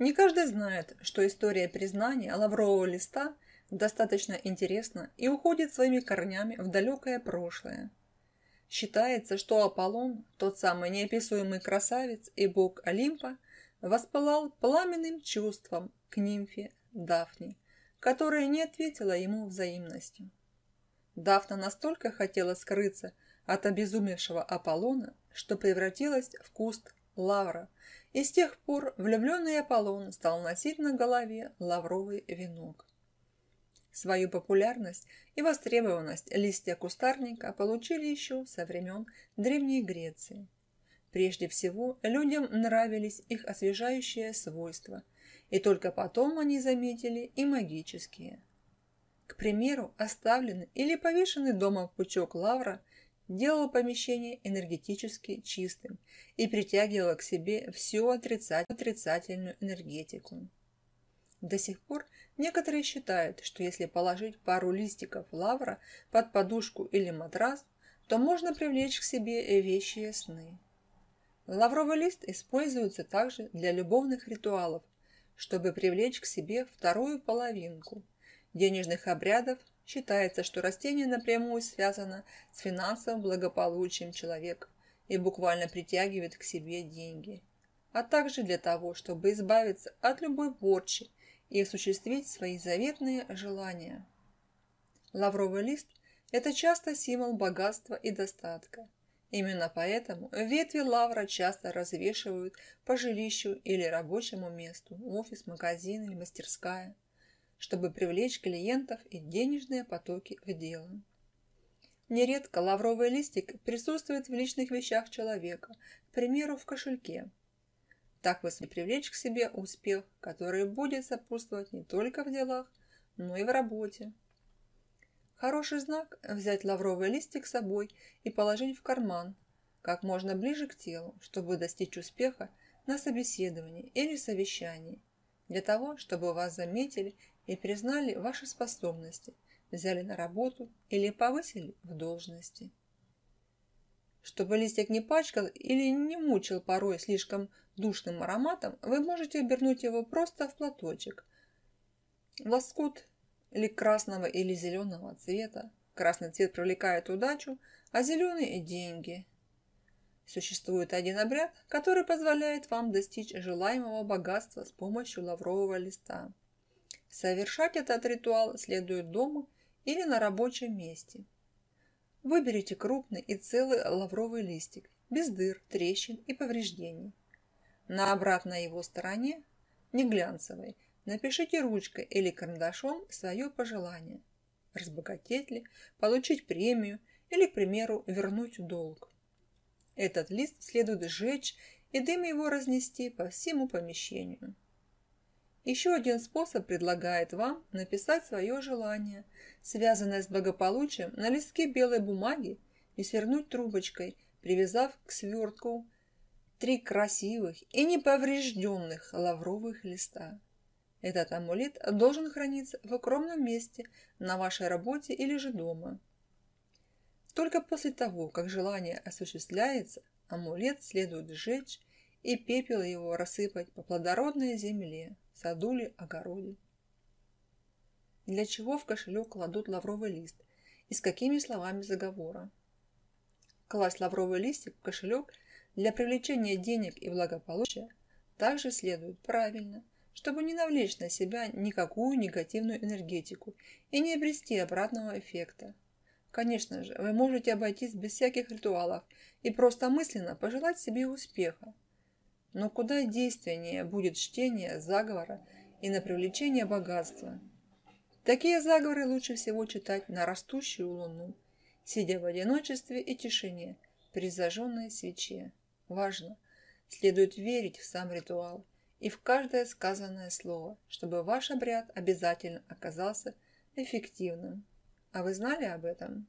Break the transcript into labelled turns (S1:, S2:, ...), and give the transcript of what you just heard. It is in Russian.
S1: Не каждый знает, что история признания лаврового листа достаточно интересна и уходит своими корнями в далекое прошлое. Считается, что Аполлон, тот самый неописуемый красавец и бог Олимпа, воспылал пламенным чувством к нимфе Дафне, которая не ответила ему взаимностью. Дафна настолько хотела скрыться от обезумевшего Аполлона, что превратилась в куст лавра, и с тех пор влюбленный Аполлон стал носить на голове лавровый венок. Свою популярность и востребованность листья кустарника получили еще со времен Древней Греции. Прежде всего, людям нравились их освежающие свойства, и только потом они заметили и магические. К примеру, оставленный или повешенный дома пучок лавра делала помещение энергетически чистым и притягивала к себе всю отрицательную энергетику. До сих пор некоторые считают, что если положить пару листиков лавра под подушку или матрас, то можно привлечь к себе вещие сны. Лавровый лист используется также для любовных ритуалов, чтобы привлечь к себе вторую половинку, денежных обрядов, Считается, что растение напрямую связано с финансовым благополучием человека и буквально притягивает к себе деньги, а также для того, чтобы избавиться от любой порчи и осуществить свои заветные желания. Лавровый лист – это часто символ богатства и достатка. Именно поэтому ветви лавра часто развешивают по жилищу или рабочему месту, офис, магазин или мастерская – чтобы привлечь клиентов и денежные потоки в дело. Нередко лавровый листик присутствует в личных вещах человека, к примеру, в кошельке. Так вы сможете привлечь к себе успех, который будет сопутствовать не только в делах, но и в работе. Хороший знак – взять лавровый листик с собой и положить в карман, как можно ближе к телу, чтобы достичь успеха на собеседовании или совещании, для того, чтобы вас заметили и признали ваши способности, взяли на работу или повысили в должности. Чтобы листик не пачкал или не мучил порой слишком душным ароматом, вы можете обернуть его просто в платочек. Лоскут или красного или зеленого цвета. Красный цвет привлекает удачу, а зеленый – деньги. Существует один обряд, который позволяет вам достичь желаемого богатства с помощью лаврового листа – Совершать этот ритуал следует дома или на рабочем месте. Выберите крупный и целый лавровый листик, без дыр, трещин и повреждений. На обратной его стороне, не глянцевой, напишите ручкой или карандашом свое пожелание. Разбогатеть ли, получить премию или, к примеру, вернуть долг. Этот лист следует сжечь и дым его разнести по всему помещению. Еще один способ предлагает вам написать свое желание, связанное с благополучием, на листке белой бумаги и свернуть трубочкой, привязав к свертку три красивых и неповрежденных лавровых листа. Этот амулет должен храниться в укромном месте на вашей работе или же дома. Только после того, как желание осуществляется, амулет следует сжечь и пепел его рассыпать по плодородной земле садули, огороды. Для чего в кошелек кладут лавровый лист и с какими словами заговора? Класть лавровый листик в кошелек для привлечения денег и благополучия также следует правильно, чтобы не навлечь на себя никакую негативную энергетику и не обрести обратного эффекта. Конечно же, вы можете обойтись без всяких ритуалов и просто мысленно пожелать себе успеха, но куда действеннее будет чтение заговора и на привлечение богатства. Такие заговоры лучше всего читать на растущую луну, сидя в одиночестве и тишине при зажженной свече. Важно, следует верить в сам ритуал и в каждое сказанное слово, чтобы ваш обряд обязательно оказался эффективным. А вы знали об этом?